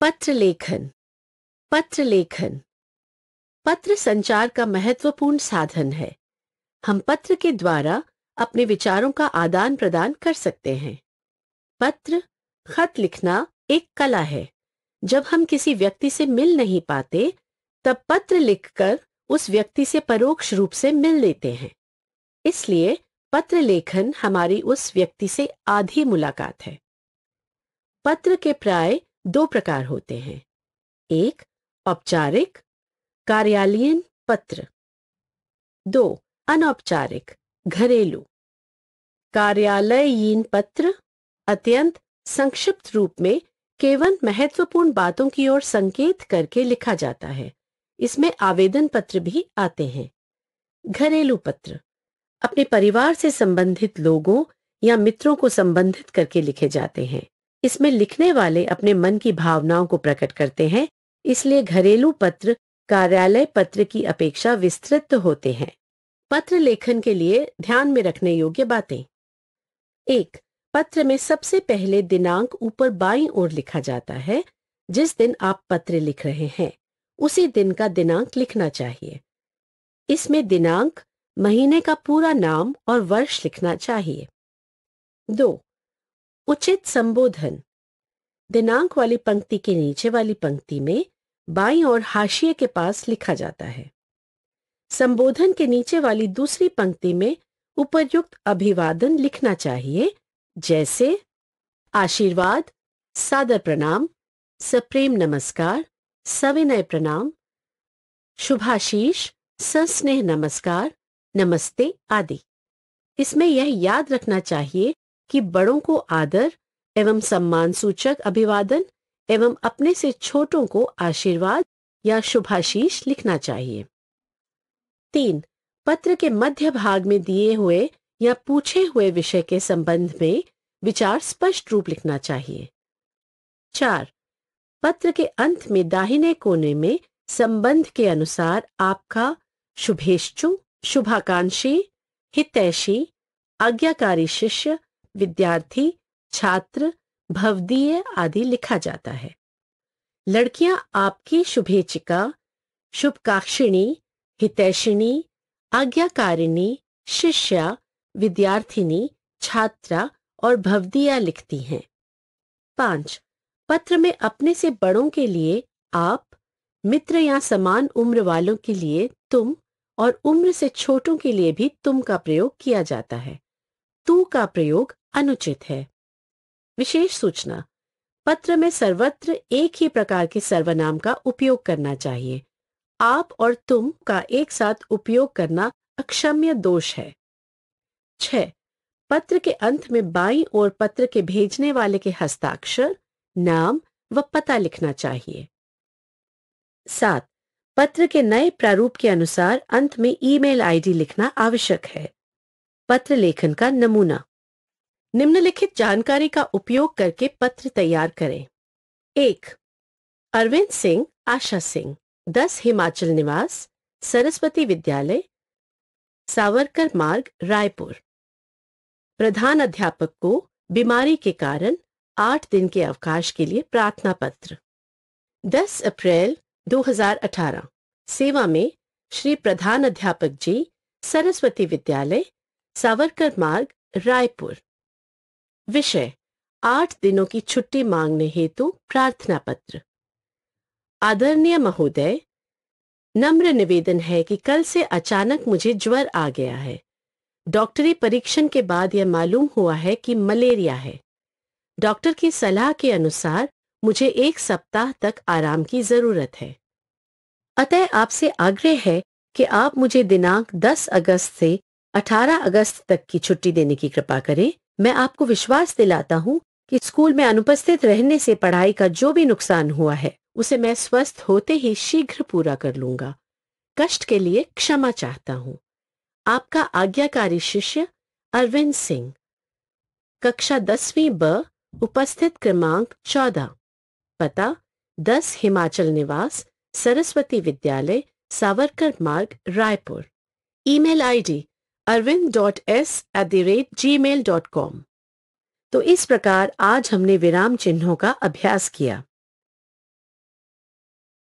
पत्र लेखन पत्र लेखन पत्र संचार का महत्वपूर्ण साधन है हम पत्र के द्वारा अपने विचारों का आदान प्रदान कर सकते हैं पत्र खत लिखना एक कला है जब हम किसी व्यक्ति से मिल नहीं पाते तब पत्र लिखकर उस व्यक्ति से परोक्ष रूप से मिल लेते हैं इसलिए पत्र लेखन हमारी उस व्यक्ति से आधी मुलाकात है पत्र के प्राय दो प्रकार होते हैं एक औपचारिक कार्यालयीन पत्र दो अनौपचारिक घरेलू कार्यालयीन पत्र अत्यंत संक्षिप्त रूप में केवल महत्वपूर्ण बातों की ओर संकेत करके लिखा जाता है इसमें आवेदन पत्र भी आते हैं घरेलू पत्र अपने परिवार से संबंधित लोगों या मित्रों को संबंधित करके लिखे जाते हैं इसमें लिखने वाले अपने मन की भावनाओं को प्रकट करते हैं इसलिए घरेलू पत्र कार्यालय पत्र की अपेक्षा विस्तृत होते हैं पत्र लेखन के लिए ध्यान में रखने योग्य बातें एक पत्र में सबसे पहले दिनांक ऊपर बाई ओर लिखा जाता है जिस दिन आप पत्र लिख रहे हैं उसी दिन का दिनांक लिखना चाहिए इसमें दिनांक महीने का पूरा नाम और वर्ष लिखना चाहिए दो उचित संबोधन दिनांक वाली पंक्ति के नीचे वाली पंक्ति में बाई और हाशिए के पास लिखा जाता है संबोधन के नीचे वाली दूसरी पंक्ति में उपयुक्त अभिवादन लिखना चाहिए जैसे आशीर्वाद सादर प्रणाम सप्रेम नमस्कार सविनय प्रणाम शुभाशीष संस्नेह नमस्कार नमस्ते आदि इसमें यह याद रखना चाहिए कि बड़ों को आदर एवं सम्मान सूचक अभिवादन एवं अपने से छोटों को आशीर्वाद या शुभाशीष लिखना चाहिए तीन पत्र के मध्य भाग में दिए हुए या पूछे हुए विषय के संबंध में विचार स्पष्ट रूप लिखना चाहिए चार पत्र के अंत में दाहिने कोने में संबंध के अनुसार आपका शुभेच्छु शुभाकांक्षी हितैषी आज्ञाकारी शिष्य विद्यार्थी छात्र भवदीय आदि लिखा जाता है लड़कियां आपकी शुभेच्छिका शुभकाक्षिणी हितैषिणी आज्ञाकारिणी शिष्या विद्यार्थिनी छात्रा और भवदिया लिखती हैं पांच पत्र में अपने से बड़ों के लिए आप मित्र या समान उम्र वालों के लिए तुम और उम्र से छोटों के लिए भी तुम का प्रयोग किया जाता है तू का प्रयोग अनुचित है विशेष सूचना पत्र में सर्वत्र एक ही प्रकार के सर्वनाम का उपयोग करना चाहिए आप और तुम का एक साथ उपयोग करना अक्षम्य दोष है छ पत्र के अंत में बाई और पत्र के भेजने वाले के हस्ताक्षर नाम व पता लिखना चाहिए सात पत्र के नए प्रारूप के अनुसार अंत में ईमेल आईडी लिखना आवश्यक है पत्र लेखन का नमूना निम्नलिखित जानकारी का उपयोग करके पत्र तैयार करें एक अरविंद सिंह आशा सिंह दस हिमाचल निवास सरस्वती विद्यालय सावरकर मार्ग रायपुर प्रधान अध्यापक को बीमारी के कारण आठ दिन के अवकाश के लिए प्रार्थना पत्र 10 अप्रैल 2018 सेवा में श्री प्रधान अध्यापक जी सरस्वती विद्यालय सावरकर मार्ग रायपुर विषय आठ दिनों की छुट्टी मांगने हेतु प्रार्थना पत्र आदरणीय महोदय नम्र निवेदन है कि कल से अचानक मुझे ज्वर आ गया है डॉक्टरी परीक्षण के बाद यह मालूम हुआ है कि मलेरिया है डॉक्टर की सलाह के अनुसार मुझे एक सप्ताह तक आराम की जरूरत है अतः आपसे आग्रह है कि आप मुझे दिनांक 10 अगस्त से 18 अगस्त तक की छुट्टी देने की कृपा करें मैं आपको विश्वास दिलाता हूँ कि स्कूल में अनुपस्थित रहने से पढ़ाई का जो भी नुकसान हुआ है उसे मैं स्वस्थ होते ही शीघ्र पूरा कर लूंगा कष्ट के लिए क्षमा चाहता हूँ आपका आज्ञाकारी शिष्य अरविंद सिंह कक्षा दसवीं ब उपस्थित क्रमांक चौदह पता दस हिमाचल निवास Saraswati Vidyalaya Savarkar Marg Raipur email ID S at the rate Gmail dot com तो इस प्रकार आज हमने विराम चिन्हों का अभ्यास किया